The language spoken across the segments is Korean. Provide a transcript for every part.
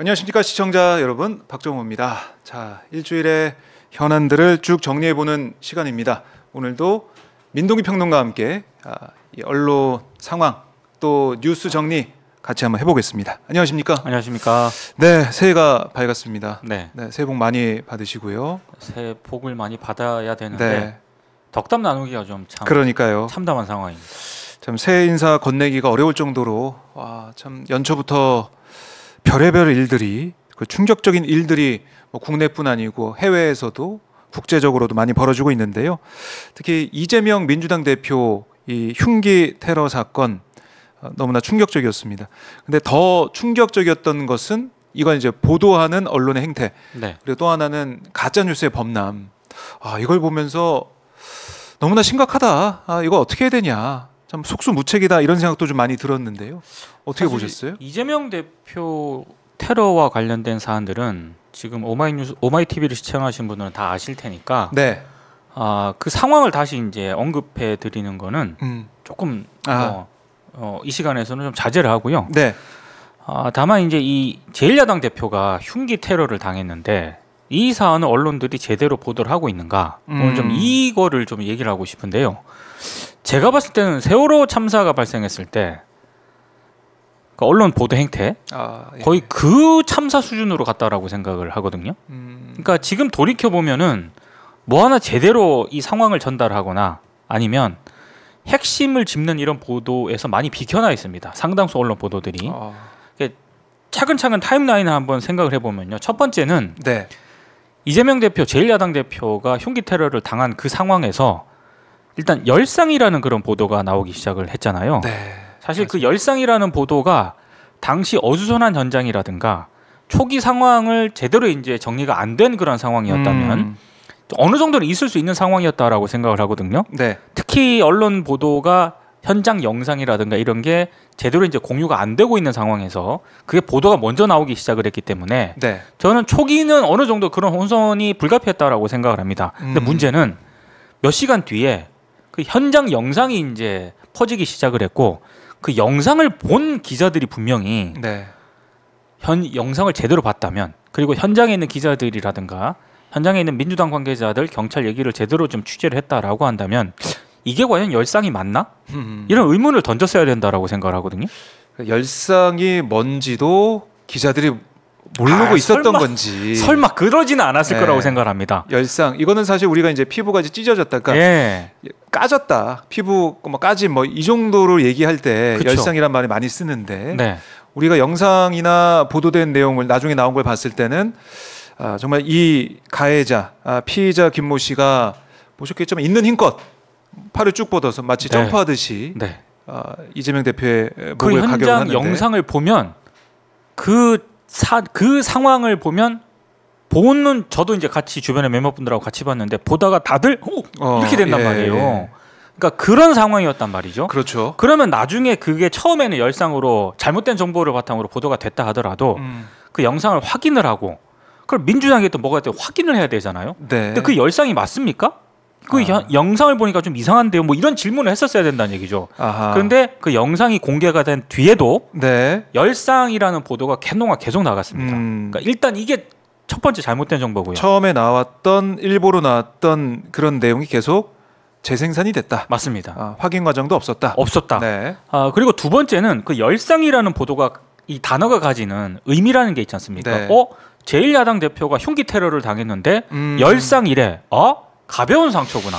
안녕하십니까 시청자 여러분 박정호입니다. 자 일주일의 현안들을 쭉 정리해보는 시간입니다. 오늘도 민동기 평론가와 함께 아, 언론 상황 또 뉴스 정리 같이 한번 해보겠습니다. 안녕하십니까? 안녕하십니까? 네 새해가 밝았습니다. 네, 네 새해 복 많이 받으시고요. 새해 복을 많이 받아야 되는데 네. 덕담 나누기가 좀 참 그러니까요. 참담한 상황입니다. 참 새해 인사 건네기가 어려울 정도로 와, 참 연초부터 별의별 일들이 그 충격적인 일들이 뭐 국내뿐 아니고 해외에서도 국제적으로도 많이 벌어지고 있는데요. 특히 이재명 민주당 대표 이 흉기 테러 사건 어, 너무나 충격적이었습니다. 근데 더 충격적이었던 것은 이건 이제 보도하는 언론의 행태. 네. 그리고 또 하나는 가짜 뉴스의 범람. 아, 이걸 보면서 너무나 심각하다. 아, 이거 어떻게 해야 되냐. 참 속수무책이다 이런 생각도 좀 많이 들었는데요. 어떻게 보셨어요? 이재명 대표 테러와 관련된 사안들은 지금 오마이뉴스 오마이 TV를 시청하신 분들은 다 아실 테니까 네. 아, 그 상황을 다시 이제 언급해 드리는 거는 음. 조금 아. 어, 어, 이 시간에서는 좀 자제를 하고요. 네. 아, 다만 이제 이제일야당 대표가 흉기 테러를 당했는데 이 사안을 언론들이 제대로 보도를 하고 있는가? 음. 오늘 좀 음. 이거를 좀 얘기를 하고 싶은데요. 제가 봤을 때는 세월호 참사가 발생했을 때 그러니까 언론 보도 행태 아, 예. 거의 그 참사 수준으로 갔다라고 생각을 하거든요. 음... 그러니까 지금 돌이켜 보면은 뭐 하나 제대로 이 상황을 전달하거나 아니면 핵심을 짚는 이런 보도에서 많이 비켜나 있습니다. 상당수 언론 보도들이 아... 차근차근 타임라인을 한번 생각을 해보면요. 첫 번째는 네. 이재명 대표, 제일야당 대표가 흉기 테러를 당한 그 상황에서 일단 열상이라는 그런 보도가 나오기 시작을 했잖아요. 네, 사실 그 열상이라는 보도가 당시 어수선한 현장이라든가 초기 상황을 제대로 이제 정리가 안 된 그런 상황이었다면 음. 어느 정도는 있을 수 있는 상황이었다라고 생각을 하거든요. 네. 특히 언론 보도가 현장 영상이라든가 이런 게 제대로 이제 공유가 안 되고 있는 상황에서 그게 보도가 먼저 나오기 시작을 했기 때문에 네. 저는 초기는 어느 정도 그런 혼선이 불가피했다라고 생각을 합니다. 근데 음. 문제는 몇 시간 뒤에 그 현장 영상이 이제 퍼지기 시작을 했고 그 영상을 본 기자들이 분명히 네. 현 영상을 제대로 봤다면 그리고 현장에 있는 기자들이라든가 현장에 있는 민주당 관계자들 경찰 얘기를 제대로 좀 취재를 했다라고 한다면 이게 과연 열상이 맞나? 이런 의문을 던졌어야 된다라고 생각을 하거든요. 열상이 뭔지도 기자들이 모르고 아, 있었던 설마, 건지 설마 그러지는 않았을 네. 거라고 생각합니다. 열상 이거는 사실 우리가 이제 피부가 이제 찢어졌다, 그러니까 예. 까졌다, 피부 뭐 까짐 뭐이 정도로 얘기할 때 그쵸. 열상이란 말을 많이 쓰는데 네. 우리가 영상이나 보도된 내용을 나중에 나온 걸 봤을 때는 아, 정말 이 가해자 아, 피의자 김모 씨가 보셨겠지 있는 힘껏 팔을 쭉 뻗어서 마치 네. 점프하듯이 네. 아, 이재명 대표의 그 목을 가격을 하는데 영상을 보면 그 사, 그 상황을 보면 보는 저도 이제 같이 주변에 멤버분들하고 같이 봤는데 보다가 다들 어, 이렇게 된단 예, 말이에요. 예. 그러니까 그런 상황이었단 말이죠. 그렇죠. 그러면 나중에 그게 처음에는 열상으로 잘못된 정보를 바탕으로 보도가 됐다 하더라도 음. 그 영상을 확인을 하고 그럼 민주당이 또 뭐가 또 확인을 해야 되잖아요. 네. 근데 그 열상이 맞습니까? 그 아. 영상을 보니까 좀 이상한데요. 뭐 이런 질문을 했었어야 된다는 얘기죠. 아하. 그런데 그 영상이 공개가 된 뒤에도 네. 열상이라는 보도가 캔동아 계속 나갔습니다. 음. 그러니까 일단 이게 첫 번째 잘못된 정보고요. 처음에 나왔던 일부로 나왔던 그런 내용이 계속 재생산이 됐다. 맞습니다. 아, 확인 과정도 없었다. 없었다. 네. 아, 그리고 두 번째는 그 열상이라는 보도가 이 단어가 가지는 의미라는 게 있지 않습니까? 네. 어? 제1야당 대표가 흉기 테러를 당했는데 음. 열상 이래 어? 가벼운 상처구나.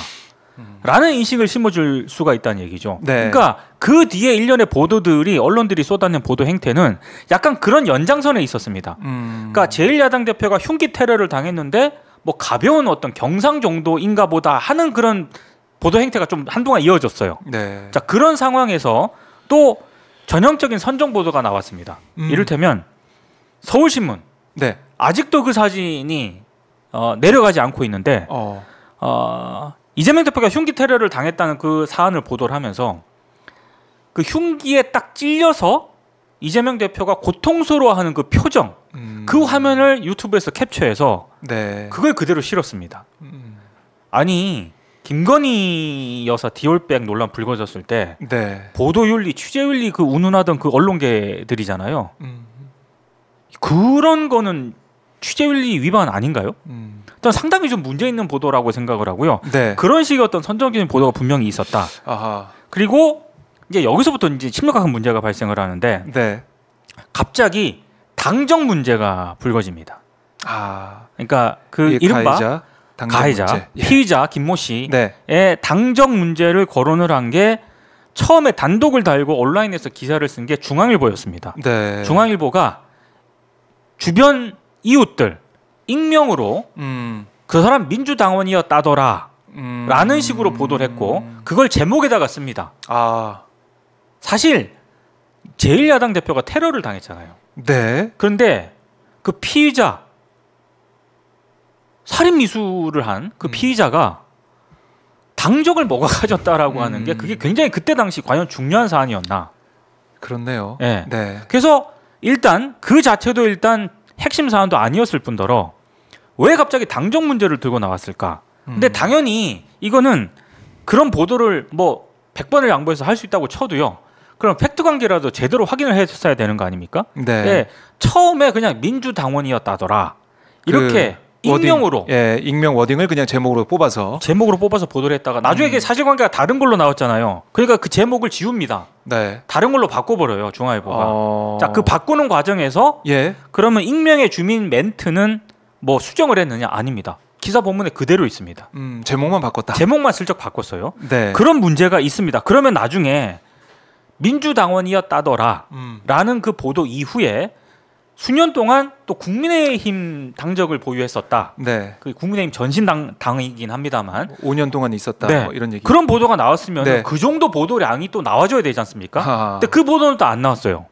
라는 인식을 심어줄 수가 있다는 얘기죠. 네. 그러니까 그 뒤에 일련의 보도들이 언론들이 쏟아낸 보도 행태는 약간 그런 연장선에 있었습니다. 음. 그러니까 제일야당 대표가 흉기 테러를 당했는데 뭐 가벼운 어떤 경상 정도인가 보다 하는 그런 보도 행태가 좀 한동안 이어졌어요. 네. 자 그런 상황에서 또 전형적인 선정 보도가 나왔습니다. 음. 이를테면 서울신문 네. 아직도 그 사진이 어, 내려가지 않고 있는데. 어. 어, 이재명 대표가 흉기 테러를 당했다는 그 사안을 보도를 하면서 그 흉기에 딱 찔려서 이재명 대표가 고통스러워하는 그 표정 음. 그 화면을 유튜브에서 캡처해서 네. 그걸 그대로 실었습니다. 음. 아니 김건희 여사 디올백 논란 불거졌을 때 네. 보도윤리 취재윤리 그 운운하던 그 언론계들이잖아요. 음. 그런 거는 취재윤리 위반 아닌가요? 음. 일단 상당히 좀 문제 있는 보도라고 생각을 하고요. 네. 그런 식의 어떤 선정적인 보도가 분명히 있었다. 아하. 그리고 이제 여기서부터 이제 심각한 문제가 발생을 하는데 네. 갑자기 당정 문제가 불거집니다. 아, 그러니까 그 예, 이른바 가해자, 가해자 문제. 예. 피의자 김모 씨의 네. 당정 문제를 거론을 한 게 처음에 단독을 달고 온라인에서 기사를 쓴 게 중앙일보였습니다. 네. 중앙일보가 주변 이웃들 익명으로 음. 그 사람 민주당원이었다더라 음. 라는 식으로 보도를 했고 그걸 제목에다가 씁니다. 아. 사실 제1야당 대표가 테러를 당했잖아요. 네. 그런데 그 피의자 살인 미수를 한그 음. 피의자가 당적을 뭐가 가졌다라고 음. 하는 게 그게 굉장히 그때 당시 과연 중요한 사안이었나. 그렇네요. 네. 네. 그래서 일단 그 자체도 일단 핵심 사안도 아니었을 뿐더러 왜 갑자기 당정 문제를 들고 나왔을까? 근데 음. 당연히 이거는 그런 보도를 뭐 100번을 양보해서 할 수 있다고 쳐도요. 그럼 팩트 관계라도 제대로 확인을 했었어야 되는 거 아닙니까? 네. 예, 처음에 그냥 민주당원이었다더라. 이렇게 그... 익명으로 워딩, 예 익명 워딩을 그냥 제목으로 뽑아서 제목으로 뽑아서 보도를 했다가 나중에 음. 사실관계가 다른 걸로 나왔잖아요. 그러니까 그 제목을 지웁니다. 네. 다른 걸로 바꿔버려요 중화일보가 어... 자그 바꾸는 과정에서 예. 그러면 익명의 주민 멘트는 뭐 수정을 했느냐 아닙니다. 기사 본문에 그대로 있습니다. 음, 제목만 바꿨다. 제목만 슬쩍 바꿨어요. 네. 그런 문제가 있습니다. 그러면 나중에 민주당원이었다더라라는 음. 그 보도 이후에 수년 동안 또 국민의힘 당적을 보유했었다. 네. 그 국민의힘 전신 당, 당이긴 합니다만. 5년 동안 있었다. 네. 뭐 이런 얘기. 그런 보도가 나왔으면 네. 그 정도 보도량이 또 나와줘야 되지 않습니까? 하하. 근데 그 보도는 또 안 나왔어요.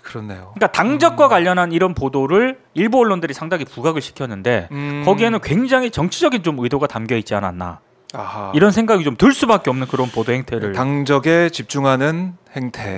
그렇네요. 그러니까 당적과 음. 관련한 이런 보도를 일부 언론들이 상당히 부각을 시켰는데 음. 거기에는 굉장히 정치적인 좀 의도가 담겨 있지 않았나. 아하. 이런 생각이 좀 들 수밖에 없는 그런 보도 행태를 당적에 집중하는 행태.